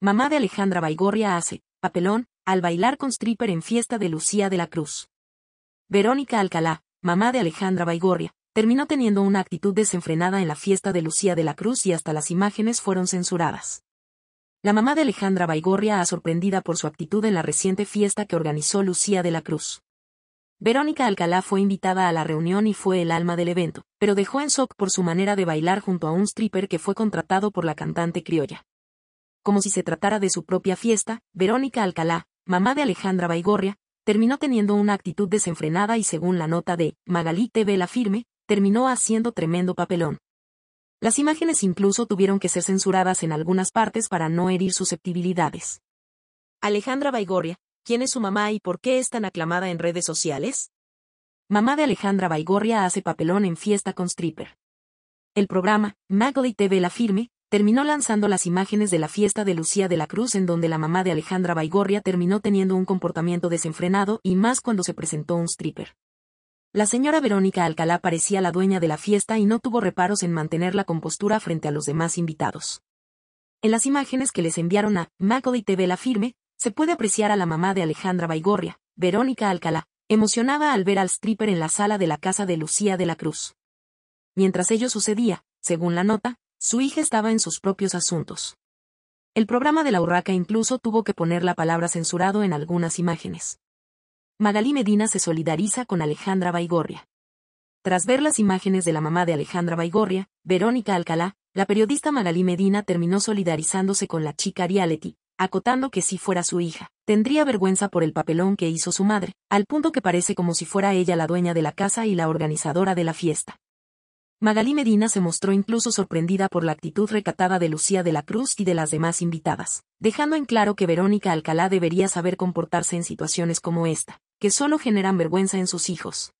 Mamá de Alejandra Baigorria hace, papelón, al bailar con stripper en fiesta de Lucía de la Cruz. Verónica Alcalá, mamá de Alejandra Baigorria, terminó teniendo una actitud desenfrenada en la fiesta de Lucía de la Cruz y hasta las imágenes fueron censuradas. La mamá de Alejandra Baigorria ha sorprendida por su actitud en la reciente fiesta que organizó Lucía de la Cruz. Verónica Alcalá fue invitada a la reunión y fue el alma del evento, pero dejó en shock por su manera de bailar junto a un stripper que fue contratado por la cantante criolla como si se tratara de su propia fiesta, Verónica Alcalá, mamá de Alejandra Baigorria, terminó teniendo una actitud desenfrenada y según la nota de Magalí TV La Firme, terminó haciendo tremendo papelón. Las imágenes incluso tuvieron que ser censuradas en algunas partes para no herir susceptibilidades. Alejandra Baigorria, ¿quién es su mamá y por qué es tan aclamada en redes sociales? Mamá de Alejandra Baigorria hace papelón en Fiesta con Stripper. El programa, Magali TV La Firme, terminó lanzando las imágenes de la fiesta de Lucía de la Cruz en donde la mamá de Alejandra Baigorria terminó teniendo un comportamiento desenfrenado y más cuando se presentó un stripper. La señora Verónica Alcalá parecía la dueña de la fiesta y no tuvo reparos en mantener la compostura frente a los demás invitados. En las imágenes que les enviaron a Macaulay TV La Firme, se puede apreciar a la mamá de Alejandra Baigorria, Verónica Alcalá, emocionada al ver al stripper en la sala de la casa de Lucía de la Cruz. Mientras ello sucedía, según la nota, su hija estaba en sus propios asuntos. El programa de la urraca incluso tuvo que poner la palabra censurado en algunas imágenes. Magalí Medina se solidariza con Alejandra Baigorria. Tras ver las imágenes de la mamá de Alejandra Baigorria, Verónica Alcalá, la periodista Magalí Medina terminó solidarizándose con la chica Arialeti, acotando que si fuera su hija, tendría vergüenza por el papelón que hizo su madre, al punto que parece como si fuera ella la dueña de la casa y la organizadora de la fiesta. Magalí Medina se mostró incluso sorprendida por la actitud recatada de Lucía de la Cruz y de las demás invitadas, dejando en claro que Verónica Alcalá debería saber comportarse en situaciones como esta, que solo generan vergüenza en sus hijos.